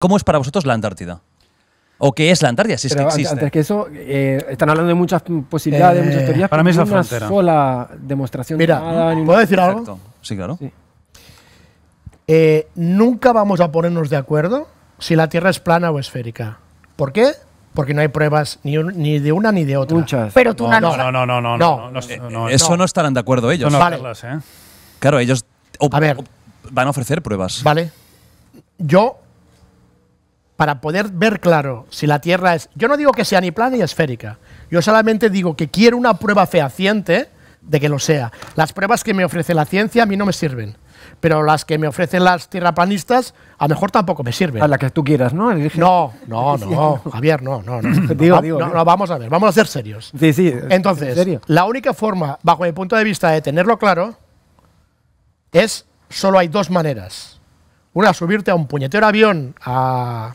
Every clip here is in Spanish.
¿Cómo es para vosotros la Antártida? ¿O qué es la Antártida? Si es que existe. Antes que eso, eh, están hablando de muchas posibilidades, eh, muchas teorías. Para mí es la una frontera. sola demostración. Mira, ¿puedo decir algo? Sí, claro. Eh, nunca vamos a ponernos de acuerdo si la Tierra es plana o esférica. ¿Por qué? Porque no hay pruebas ni, de una ni de otra. Muchas. Pero tú no, no, no, no, no, Eso no estarán de acuerdo ellos. Vale. Claro, ellos van a ofrecer pruebas. Vale yo, para poder ver claro si la Tierra es... Yo no digo que sea ni plana ni esférica. Yo solamente digo que quiero una prueba fehaciente de que lo sea. Las pruebas que me ofrece la ciencia a mí no me sirven. Pero las que me ofrecen las tierraplanistas, a lo mejor tampoco me sirven. A la que tú quieras, ¿no? No, no, no, Javier, no, no, no. digo, vamos a ver, vamos a ser serios. Sí, sí. Entonces, la única forma, bajo mi punto de vista, de tenerlo claro, es solo hay dos maneras. Una, subirte a un puñetero avión a,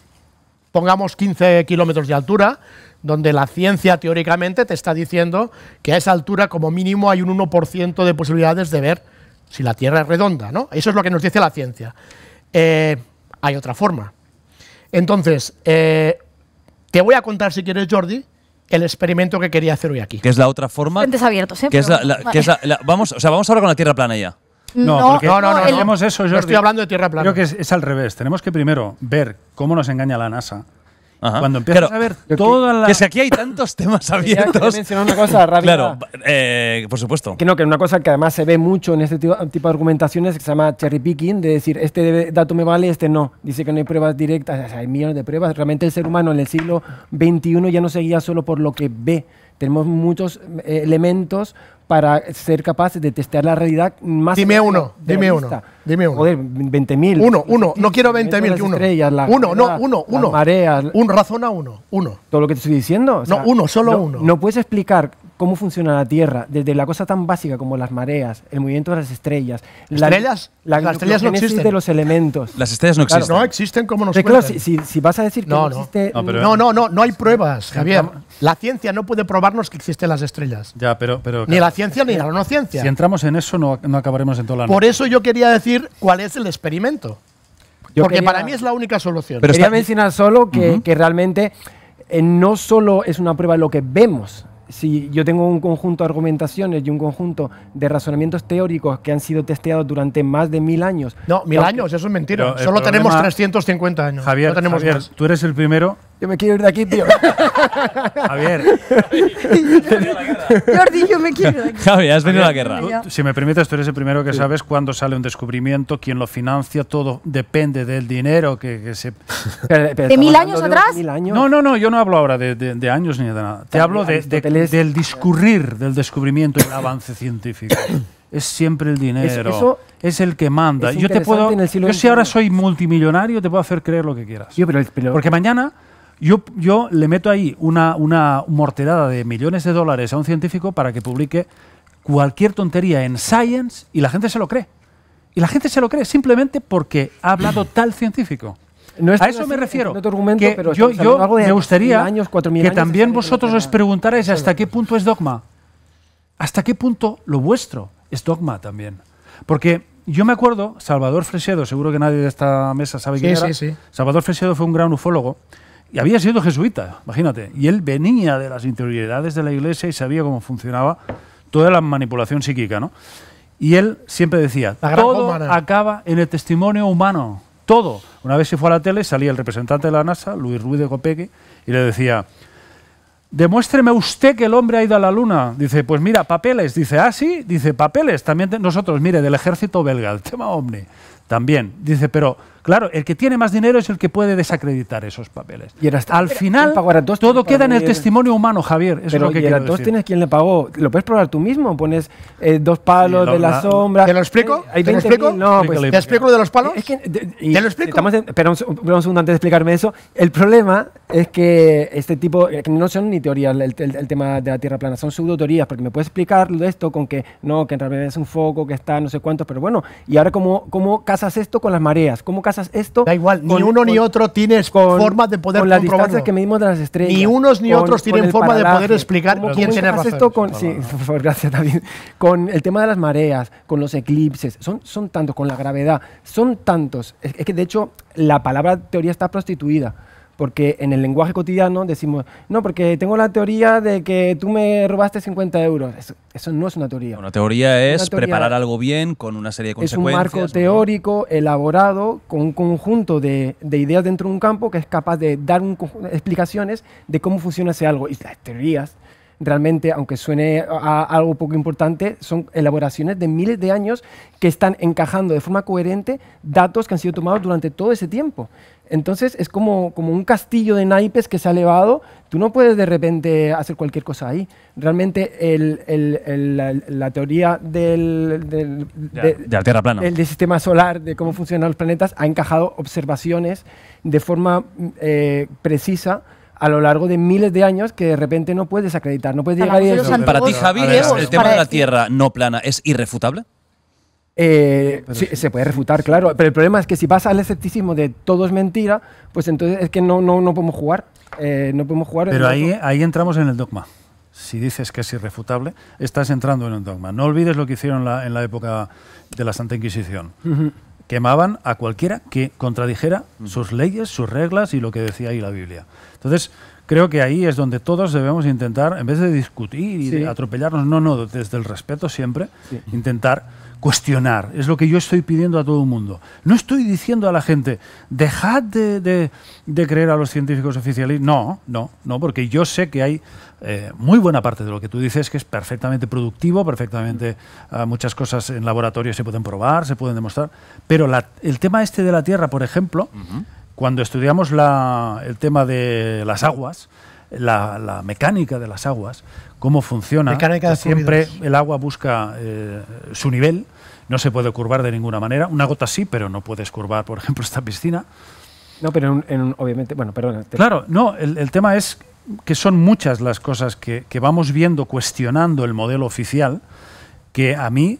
pongamos, 15 kilómetros de altura, donde la ciencia teóricamente te está diciendo que a esa altura como mínimo hay un 1% de posibilidades de ver si la Tierra es redonda, ¿no? Eso es lo que nos dice la ciencia. Eh, hay otra forma. Entonces, eh, te voy a contar, si quieres, Jordi, el experimento que quería hacer hoy aquí. Que es la otra forma. abiertos, ¿eh? es vamos, o sea, vamos ahora con la Tierra plana ya. No, no, no, no, no, eso, Jordi. estoy hablando de tierra plana. Creo que es, es, al revés. Tenemos que primero ver cómo nos engaña la NASA. Ajá. Cuando empiezas a ver toda que, la. Que es que aquí hay tantos temas abiertos. mencionar una cosa rápida. Claro, eh, por supuesto. Que no, que una cosa que además se ve mucho en este tipo, de argumentaciones que se llama cherry picking, de decir, este dato me vale, este no. Dice que no hay pruebas directas, hay millones de pruebas. Realmente el ser humano en el siglo XXI ya no seguía solo por lo que ve tenemos muchos eh, elementos para ser capaces de testear la realidad más Dime uno, dime uno, dime uno. Joder, 20.000. Uno, uno, no quiero 20.000, que uno. Estrellas, uno, no, uno, uno. Mareas. Un razón a uno, uno. Todo lo que te estoy diciendo. no, uno, solo uno. No puedes explicar cómo funciona la Tierra, desde la cosa tan básica como las mareas, el movimiento de las estrellas. La, las estrellas no existen. de los elementos. Las estrellas no existen. no existen como nos si, vas a decir que no, no, no existe... No, no, no, no, hay pruebas, Javier. La ciencia no puede probarnos que existen las estrellas. Ya, pero... pero Ni la ciencia ni la eh, no ciencia. Si entramos en eso no, acabaremos en toda la noche. Por eso yo quería decir cuál es el experimento. Porque para mí es la única solución. Pero quería está, mencionar solo que, realmente eh, no solo es una prueba de lo que vemos, si yo tengo un conjunto de argumentaciones y un conjunto de razonamientos teóricos que han sido testeados durante más de mil años. No, mil años, eso es mentira. Solo tenemos 350 años. Javier, tú eres el primero yo me quiero ir de aquí, tío. Javier. Jordi, yo me quiero de aquí. Javier, has venido a la guerra. si me permites, tú eres el primero que sabes cuándo sale un descubrimiento, quién lo financia, todo depende del dinero que, se... ¿De mil años atrás? No, no, no, yo no hablo ahora de, años ni de nada. Te hablo de, del discurrir del descubrimiento y el avance científico. es siempre el dinero. Es, el que manda. Yo te puedo. yo si ahora soy multimillonario, te puedo hacer creer lo que quieras. Yo, Porque mañana yo, le meto ahí una, una morterada de millones de dólares a un científico para que publique cualquier tontería en Science y la gente se lo cree. Y la gente se lo cree simplemente porque ha hablado tal científico. a eso me refiero. yo, me gustaría que también vosotros os preguntarais hasta qué punto es dogma. Hasta qué punto lo vuestro es dogma también. Porque yo me acuerdo, Salvador Fresedo, seguro que nadie de esta mesa sabe sí, quién era. Sí, sí. Salvador Fresedo fue un gran ufólogo y había sido jesuita, imagínate. Y él venía de las interioridades de la iglesia y sabía cómo funcionaba toda la manipulación psíquica, ¿no? Y él siempre decía, todo acaba en el testimonio humano, todo. Una vez se fue a la tele, salía el representante de la NASA, Luis Ruiz de Copeque, y le decía, demuéstreme usted que el hombre ha ido a la luna. Dice, pues mira, papeles. Dice, ah, sí, dice, papeles. También nosotros, mire, del ejército belga, el tema OVNI. También. Dice, pero claro, el que tiene más dinero es el que puede desacreditar esos papeles. Y Al final, todo queda en el testimonio humano, Javier. pero lo que y tienes quien le pagó. Lo puedes probar tú mismo. Pones eh, dos palos de la, sombra. ¿Te lo explico? Eh, ¿Te, lo explico? No, pues, ¿Te explico lo de los palos? Es que, ¿Te lo explico? Estamos espera un, segundo antes de explicarme eso. El problema es que este tipo, eh, que no son ni teorías el, tema de la Tierra plana, son teorías, porque me puedes explicar de esto con que no, que en realidad es un foco, que está no sé cuántos, pero bueno, y ahora como, como casas esto con las mareas? ¿Cómo casas esto? Da igual, ni uno ni otro tienes formas de poder con las distancias que medimos de las estrellas. Ni unos ni otros tienen forma de poder explicar quién tiene razón. Esto con, sí, por gracias David. Con el tema de las mareas, con los eclipses, son, son tantos, con la gravedad, son tantos. es que de hecho la palabra teoría está prostituida porque en el lenguaje cotidiano decimos, no, porque tengo la teoría de que tú me robaste 50 euros. Eso, no es una teoría. Una teoría es preparar algo bien con una serie de consecuencias. Es un marco teórico elaborado con un conjunto de, de, ideas dentro de un campo que es capaz de dar explicaciones de cómo funciona ese algo. Y las teorías realmente, aunque suene a algo poco importante, son elaboraciones de miles de años que están encajando de forma coherente datos que han sido tomados durante todo ese tiempo. Entonces es como, un castillo de naipes que se ha elevado. Tú no puedes de repente hacer cualquier cosa ahí. Realmente la, teoría del, de, del sistema solar, de cómo funcionan los planetas, ha encajado observaciones de forma eh, precisa a lo largo de miles de años que de repente no puedes acreditar, no puedes llegar Para ti, Javi, el tema de la Tierra no plana es irrefutable. Eh, se puede refutar, claro, pero el problema es que si pasa al escepticismo de todo es mentira, pues entonces es que no, no, no podemos jugar. Eh, no podemos jugar. Pero ahí, ahí entramos en el dogma. Si dices que es irrefutable, estás entrando en el dogma. No olvides lo que hicieron en la época de la Santa Inquisición. Quemaban a cualquiera que contradijera sus leyes, sus reglas y lo que decía ahí la Biblia. Entonces, creo que ahí es donde todos debemos intentar, en vez de discutir y atropellarnos, no, no, desde el respeto siempre, intentar cuestionar. Es lo que yo estoy pidiendo a todo el mundo. No estoy diciendo a la gente, dejad de, creer a los científicos oficiales. No, no, no, porque yo sé que hay eh, muy buena parte de lo que tú dices que es perfectamente productivo, perfectamente ah, muchas cosas en laboratorio se pueden probar, se pueden demostrar. Pero el tema este de la Tierra, por ejemplo, cuando estudiamos la, el tema de las aguas, la, mecánica de las aguas, cómo funciona. Siempre el agua busca eh, su nivel, no se puede curvar de ninguna manera. Una gota sí, pero no puedes curvar, por ejemplo, esta piscina. No, pero obviamente, bueno, perdón. Claro, no, el, tema es que son muchas las cosas que, vamos viendo cuestionando el modelo oficial que a mí,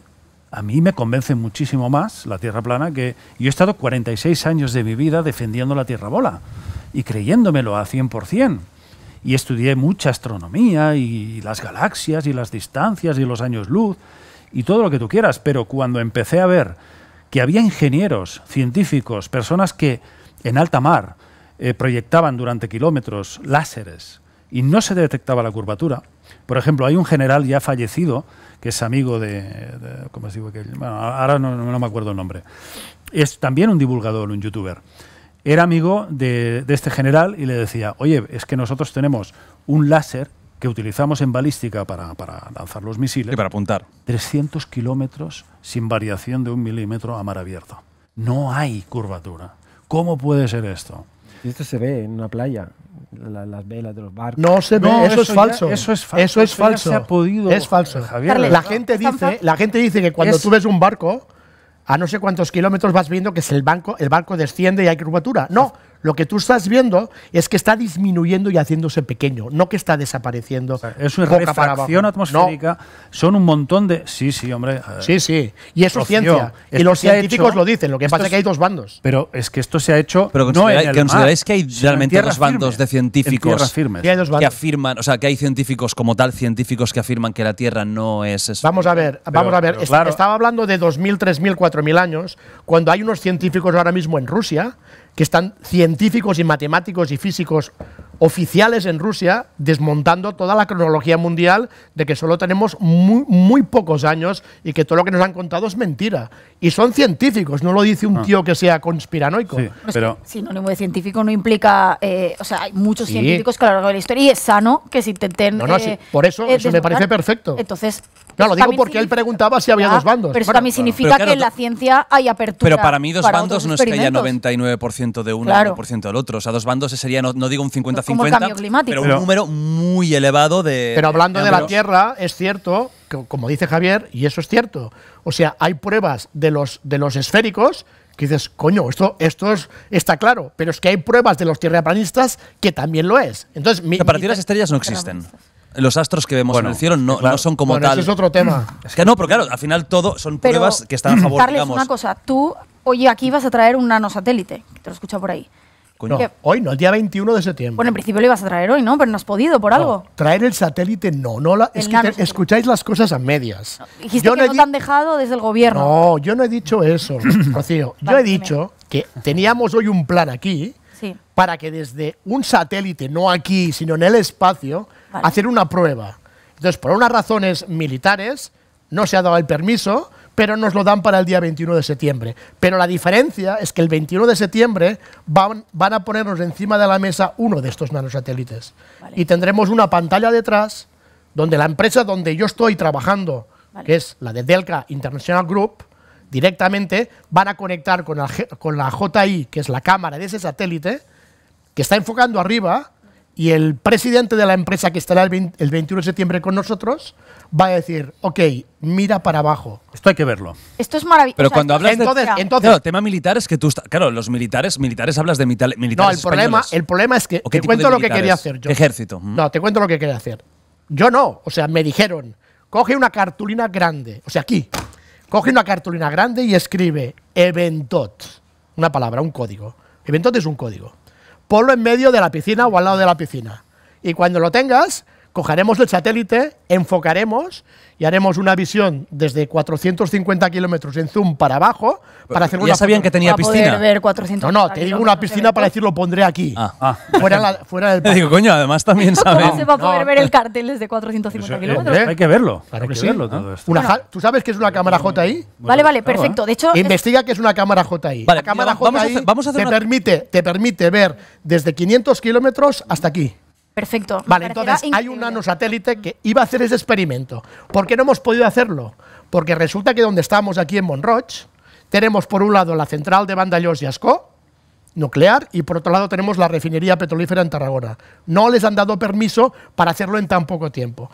a mí me convence muchísimo más la Tierra plana que yo he estado 46 años de mi vida defendiendo la Tierra bola y creyéndomelo a 100% y estudié mucha astronomía y las galaxias y las distancias y los años luz y todo lo que tú quieras, pero cuando empecé a ver que había ingenieros, científicos, personas que en alta mar eh, proyectaban durante kilómetros láseres y no se detectaba la curvatura. Por ejemplo, hay un general ya fallecido que es amigo de, como ¿cómo se Bueno, ahora no, no me acuerdo el nombre. Es también un divulgador, un youtuber era amigo de, este general y le decía, oye, es que nosotros tenemos un láser que utilizamos en balística para, lanzar los misiles. Y para apuntar. 300 kilómetros sin variación de un milímetro a mar abierto. No hay curvatura. ¿Cómo puede ser esto? esto se ve en una playa, las velas de los barcos. No se ve, eso, es falso. eso es falso. Eso es falso. se ha podido. Es falso. Javier, la, gente dice, la gente dice que cuando tú ves un barco, a no sé cuántos kilómetros vas viendo que es el, banco, el barco desciende y hay curvatura. No, lo que tú estás viendo es que está disminuyendo y haciéndose pequeño, no que está desapareciendo. es una refracción atmosférica. Son un montón de. Sí, sí, hombre. Eh, sí, sí. Y eso es ciencia. y los científicos lo dicen. Lo que pasa es que hay dos bandos. Pero es que esto se ha hecho. Pero no en que consideráis que hay realmente dos bandos de científicos Que, hay dos bandos. que afirman, o sea, que hay científicos como tal, científicos que afirman que la Tierra no es. Vamos a ver, vamos a ver. Estaba hablando de 2.000, 3.000, 4.000 años, cuando hay unos científicos ahora mismo en Rusia que están científicos y matemáticos y físicos oficiales en Rusia desmontando toda la cronología mundial de que solo tenemos muy, muy, pocos años y que todo lo que nos han contado es mentira. Y son científicos, no lo dice un ah. tío que sea conspiranoico. pero sinónimo de científico no implica, eh, o sea, hay muchos científicos que a lo largo de la historia y es sano que se intenten... No, no, eh, por eso, eh, me parece perfecto. Entonces... No, lo digo porque él preguntaba si había dos bandos. Pero eso mí significa que en la ciencia hay apertura. Pero para mí dos bandos no es que haya 99% de uno y 1% del otro. O sea, dos bandos sería, no, digo un 50 como cambio climático. Pero un número muy elevado de. Pero hablando de, la Tierra, es cierto, que, como dice Javier, y eso es cierto. O sea, hay pruebas de los, de los esféricos que dices, coño, esto, esto está claro, pero es que hay pruebas de los tierraplanistas que también lo es. Entonces, mi, para ti las estrellas no existen. Los astros que vemos en el cielo no, no son como bueno, tal. es otro tema. Es que no, pero claro, al final todo son pruebas que están a favor. una cosa, tú, oye, aquí vas a traer un nanosatélite, que te lo escucha por ahí. No, hoy no, el día 21 de septiembre. Bueno, en principio lo ibas a traer hoy, ¿no? Pero no has podido por algo. Traer el satélite no, no la, es que escucháis las cosas a medias. yo no, te han dejado desde el gobierno. No, yo no he dicho eso, Rocío. Yo he dicho que teníamos hoy un plan aquí para que desde un satélite, no aquí, sino en el espacio, hacer una prueba. Entonces, por unas razones militares, no se ha dado el permiso pero nos lo dan para el día 21 de septiembre. Pero la diferencia es que el 21 de septiembre van, van a ponernos encima de la mesa uno de estos nanosatélites. Y tendremos una pantalla detrás donde la empresa donde yo estoy trabajando, que es la de Delca International Group, directamente van a conectar con la, con la JI, que es la cámara de ese satélite, que está enfocando arriba, y el presidente de la empresa que estará el, 21 de septiembre con nosotros va a decir, ok, mira para abajo. Esto hay que verlo. Esto es maravilloso. Pero cuando hablas de, entonces, tema militar es que tú claro, los militares, militares hablas de militares. No, el problema, el problema es que te cuento lo que quería hacer yo. Ejército. No, te cuento lo que quería hacer. Yo no, o sea, me dijeron, coge una cartulina grande, o sea, aquí. Coge una cartulina grande y escribe Eventot, una palabra, un código. Eventot es un código ponlo en medio de la piscina o al lado de la piscina. Y cuando lo tengas, cojaremos el satélite, enfocaremos y haremos una visión desde 450 kilómetros en zoom para abajo para hacer ya sabían que tenía piscina 400 no no te digo una piscina para decirlo pondré aquí ah. Ah. Fuera, del digo coño además también saben se va a poder ver el cartel desde 450 eh, kilómetros hay que verlo hay que, verlo todo esto. tú sabes que es una cámara JI vale vale perfecto ¿eh? de hecho investiga que es una cámara j vale, la cámara vamos a te permite te permite ver desde 500 kilómetros hasta aquí Perfecto. Vale, entonces hay un nanosatélite que iba a hacer ese experimento. ¿Por qué no hemos podido hacerlo? Porque resulta que donde estamos aquí en Monroch, tenemos por un lado la central de Vandellós y Ascó, nuclear, y por otro lado tenemos la refinería petrolífera en Tarragona. No les han dado permiso para hacerlo en tan poco tiempo.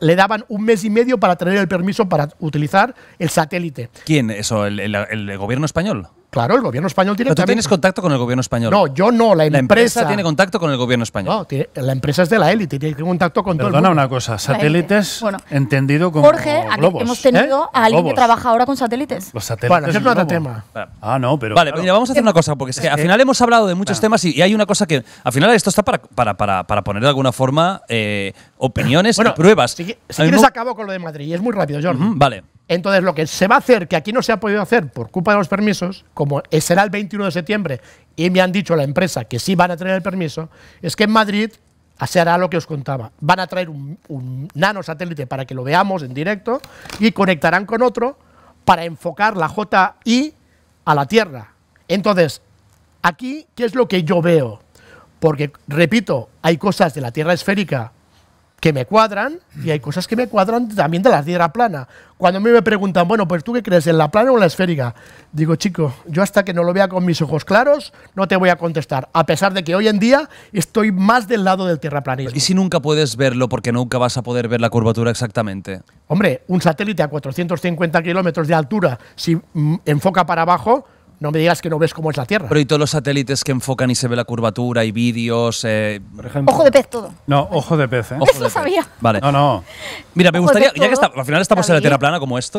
le daban un mes y medio para tener el permiso para utilizar el satélite. ¿Quién? ¿Eso? el gobierno español? Claro, el gobierno español tiene. tú tienes contacto con el gobierno español. No, yo no, la empresa. tiene contacto con el gobierno español. No, la empresa es de la élite, tiene contacto con todo el mundo. una cosa, satélites entendido como. Jorge, aquí hemos tenido ¿eh? a alguien que trabaja ahora con satélites. Los satélites. Bueno, es otro tema. Ah, no, pero. Vale, mira, vamos a hacer una cosa, porque es que, al final hemos hablado de muchos temas y, hay una cosa que. Al final esto está para, para, para, para poner de alguna forma eh, opiniones y pruebas. Si, si quieres, acabo con lo de Madrid, y es muy rápido, John. vale. Entonces, lo que se va a hacer, que aquí no se ha podido hacer por culpa de los permisos, como será el 21 de septiembre y me han dicho la empresa que sí van a tener el permiso, es que en Madrid se hará lo que os contaba. Van a traer un, nanosatélite nano satélite para que lo veamos en directo y conectarán con otro para enfocar la JI a la Tierra. Entonces, aquí, ¿qué es lo que yo veo? Porque, repito, hay cosas de la Tierra esférica que me cuadran y hay cosas que me cuadran también de la tierra plana. Cuando a mí me preguntan, bueno, pues tú qué crees, en la plana o en la esférica, digo, chico, yo hasta que no lo vea con mis ojos claros, no te voy a contestar, a pesar de que hoy en día estoy más del lado del plana ¿Y si nunca puedes verlo porque nunca vas a poder ver la curvatura exactamente? Hombre, un satélite a 450 kilómetros de altura, si mm, enfoca para abajo, no me digas que no ves cómo es la Tierra. Pero y todos los satélites que enfocan y se ve la curvatura y vídeos. Eh, Ojo de pez todo. No, ojo de pez. ¿eh? sabía. Vale. No, no. Mira, me gustaría, ya que está, al final estamos en la Tierra plana como esto,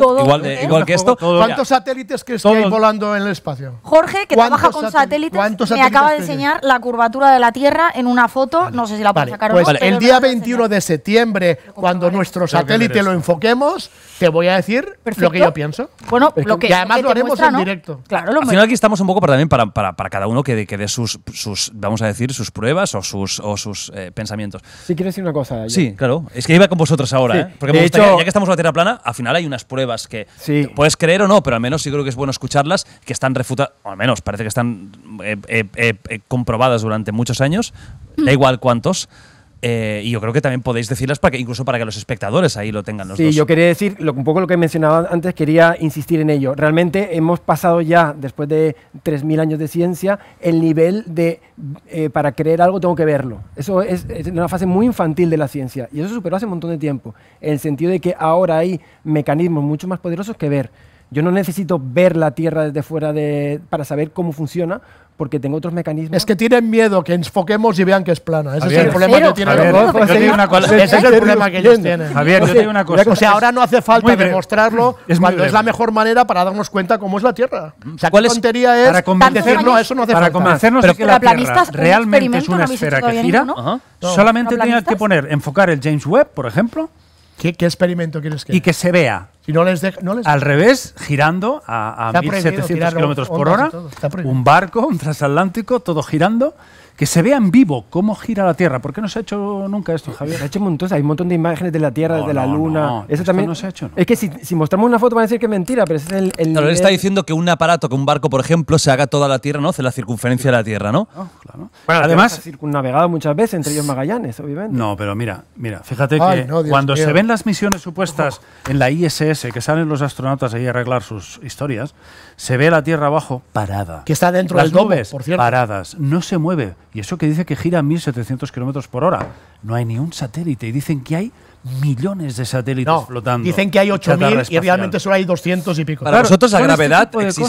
igual, que esto. ¿Cuántos satélites crees que hay volando en el espacio? Jorge, que trabaja con satélites, me acaba de enseñar la curvatura de la Tierra en una foto. No sé si la puedo sacar o pues El día 21 de septiembre, cuando nuestro satélite lo enfoquemos, te voy a decir lo que yo pienso. Bueno, lo que. Y además lo haremos en directo. Claro, lo final aquí estamos un poco para, también para, para, para cada uno que, de, que dé sus, sus, vamos a decir, sus pruebas o sus, o sus eh, pensamientos. Sí, quiero decir una cosa. Sí, claro. Es que iba con vosotros ahora, ¿eh? Porque me hecho, ya que estamos en la tierra plana, al final hay unas pruebas que puedes creer o no, pero al menos sí creo que es bueno escucharlas, que están refutadas, o al menos parece que están eh, comprobadas durante muchos años, da igual cuántos eh, y yo creo que también podéis decirlas para que, incluso para que los espectadores ahí lo tengan los sí, yo quería decir, un poco lo que mencionaba antes, quería insistir en ello. Realmente hemos pasado ya, después de 3.000 años de ciencia, el nivel de eh, para creer algo tengo que verlo. Eso es, es, una fase muy infantil de la ciencia y eso superó hace un montón de tiempo, en el sentido de que ahora hay mecanismos mucho más poderosos que ver. Yo no necesito ver la Tierra desde fuera de, para saber cómo funciona, porque tengo otros mecanismos. Es que tienen miedo que enfoquemos y vean que es plana. Ese es el problema que tienen Ese es el problema que ellos tienen. Javier, yo digo una cosa. O sea, ahora no hace falta demostrarlo es es la mejor manera para darnos cuenta cómo es la Tierra. O sea, ¿cuál tontería es, para eso no hace para falta. Para convencernos de que la Tierra realmente es una esfera que gira, solamente tenía que poner, enfocar el James Webb, por ejemplo. ¿Qué, experimento quieres que Y que se vea al revés, girando a, a 1.700 kilómetros por hora, un barco, un transatlántico, todo girando que se vea en vivo cómo gira la Tierra. ¿Por qué no se ha hecho nunca esto, Javier? Se ha hecho un hay un montón de imágenes de la Tierra, de la Luna. eso también no se ha hecho. Es que si, mostramos una foto van a decir que es mentira, pero es el. el él está diciendo que un aparato, que un barco, por ejemplo, se haga toda la Tierra, ¿no? Hace la circunferencia de la Tierra, ¿no? claro. Bueno, además. Ha circunnavegado muchas veces, entre ellos Magallanes, obviamente. No, pero mira, mira, fíjate que cuando se ven las misiones supuestas en la ISS, que salen los astronautas ahí a arreglar sus historias, se ve la Tierra abajo parada. Que está dentro las del nubes, por Paradas, no se mueve y eso que dice que gira a 1.700 kilómetros por hora. No hay ni un satélite. Y dicen que hay millones de satélites flotando. Dicen que hay 8.000 y realmente solo hay 200 y pico. Para la gravedad este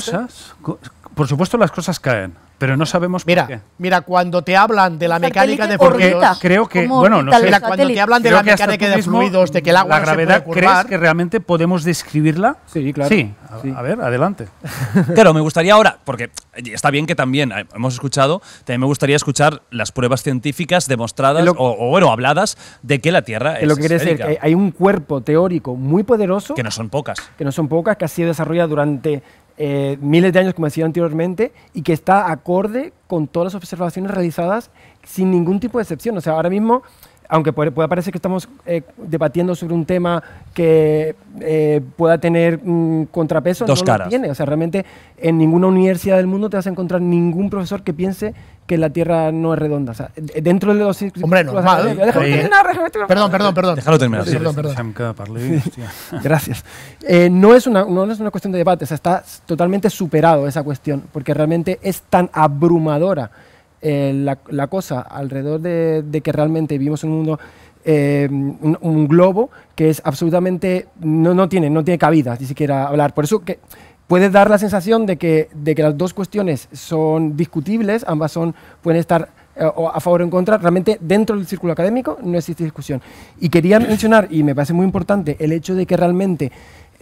por supuesto las cosas caen. Pero no sabemos mira, por qué. Mira, cuando te hablan de la mecánica de fluidos, creo que bueno, no sé, mira, cuando te hablan de la mecánica de fluidos, de que el agua gravedad, ¿crees que realmente podemos describirla? Sí, claro. Sí, a, ver, adelante. claro, me gustaría ahora, porque está bien que también eh, hemos escuchado, también me gustaría escuchar las pruebas científicas demostradas o, bueno, habladas de que la Tierra es es lo que quiere decir que hay un cuerpo teórico muy poderoso que no son pocas, que no son pocas que ha sido desarrollado durante eh, miles de años, como decía anteriormente, y que está acorde con todas las observaciones realizadas sin ningún tipo de excepción. O sea, ahora mismo aunque pueda parecer que estamos eh, debatiendo sobre un tema que eh, pueda tener mm, contrapeso, no Lo tiene. O sea, realmente en ninguna universidad del mundo te vas a encontrar ningún profesor que piense que la Tierra no es redonda. O sea, dentro de los... Hombre, no. Perdón, perdón, perdón. Déjalo terminar. Gracias. Eh, no, es una, no es una cuestión de debate. O sea, está totalmente superado esa cuestión, porque realmente es tan abrumadora eh, la, cosa alrededor de, que realmente vivimos en un mundo, eh, un, globo que es absolutamente, no, no, tiene, no tiene cabida ni siquiera hablar. Por eso que puede dar la sensación de que, de que las dos cuestiones son discutibles, ambas son, pueden estar eh, a favor o en contra, realmente dentro del círculo académico no existe discusión. Y quería mencionar, y me parece muy importante, el hecho de que realmente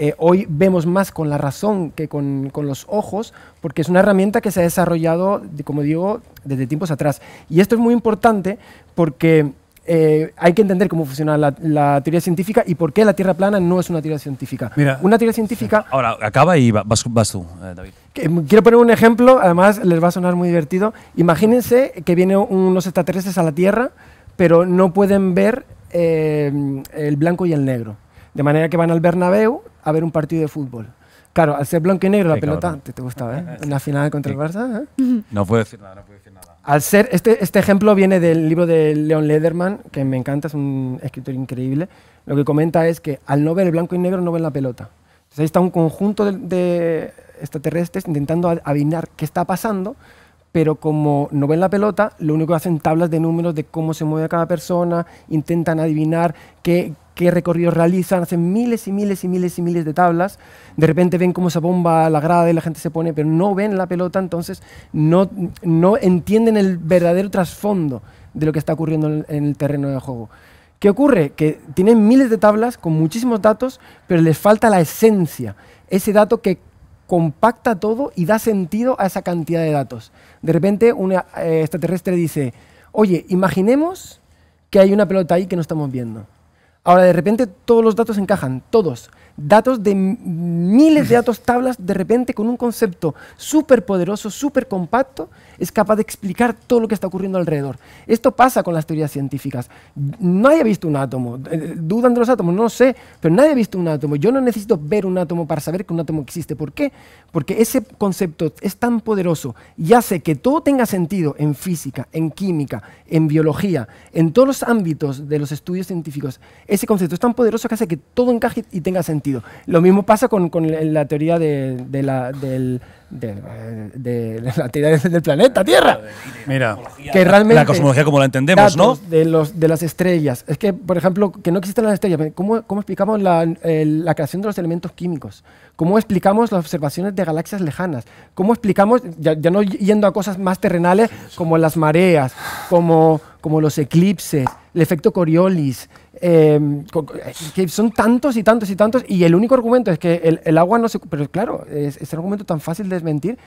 eh, hoy vemos más con la razón que con, con, los ojos, porque es una herramienta que se ha desarrollado, como digo, desde tiempos atrás. Y esto es muy importante porque eh, hay que entender cómo funciona la, teoría científica y por qué la Tierra plana no es una teoría científica. Mira, una teoría científica... Ahora, acaba y vas, vas tú, eh, David. Mm, quiero poner un ejemplo, además les va a sonar muy divertido. Imagínense que vienen unos extraterrestres a la Tierra, pero no pueden ver el blanco y el negro. De manera que van al Bernabéu a ver un partido de fútbol. Claro, al ser blanco y negro, la pelota te, gusta gustaba, ¿eh? En la final contra el Barça. ¿eh? No puedo decir nada, no puedo decir nada. Al ser, este, este ejemplo viene del libro de Leon Lederman, que me encanta, es un escritor increíble. Lo que comenta es que al no ver el blanco y negro, no ven la pelota. Entonces ahí está un conjunto de, de extraterrestres intentando adivinar qué está pasando, pero como no ven la pelota, lo único que hacen tablas de números de cómo se mueve cada persona, intentan adivinar qué, qué recorridos realizan, hacen miles y miles y miles y miles de tablas, de repente ven cómo se bomba la grada y la gente se pone, pero no ven la pelota, entonces no, entienden el verdadero trasfondo de lo que está ocurriendo en el, terreno de juego. ¿Qué ocurre? Que tienen miles de tablas con muchísimos datos, pero les falta la esencia, ese dato que compacta todo y da sentido a esa cantidad de datos. De repente un eh, extraterrestre dice, oye, imaginemos que hay una pelota ahí que no estamos viendo. Ahora, de repente todos los datos encajan, todos datos de miles de datos tablas de repente con un concepto súper poderoso, súper compacto, es capaz de explicar todo lo que está ocurriendo alrededor. Esto pasa con las teorías científicas. Nadie ha visto un átomo. Eh, eh, ¿Dudan de los átomos? No lo sé, pero nadie ha visto un átomo. Yo no necesito ver un átomo para saber que un átomo existe. ¿Por qué? Porque ese concepto es tan poderoso y hace que todo tenga sentido en física, en química, en biología, en todos los ámbitos de los estudios científicos. Ese concepto es tan poderoso que hace que todo encaje y tenga sentido. Lo mismo pasa con, la teoría de, la, del, de, la teoría del planeta Tierra. Mira, que realmente, la cosmología como la entendemos, ¿no? De, los, de las estrellas. Es que, por ejemplo, que no existen las estrellas. ¿Cómo, explicamos la, creación de los elementos químicos? ¿Cómo explicamos las observaciones de galaxias lejanas? ¿Cómo explicamos, ya, ya no yendo a cosas más terrenales, como las mareas, como, como los eclipses, el efecto Coriolis? Eh, que son tantos y tantos y tantos, y el único argumento es que el, agua no se... Pero claro, es, es, un argumento tan fácil de desmentir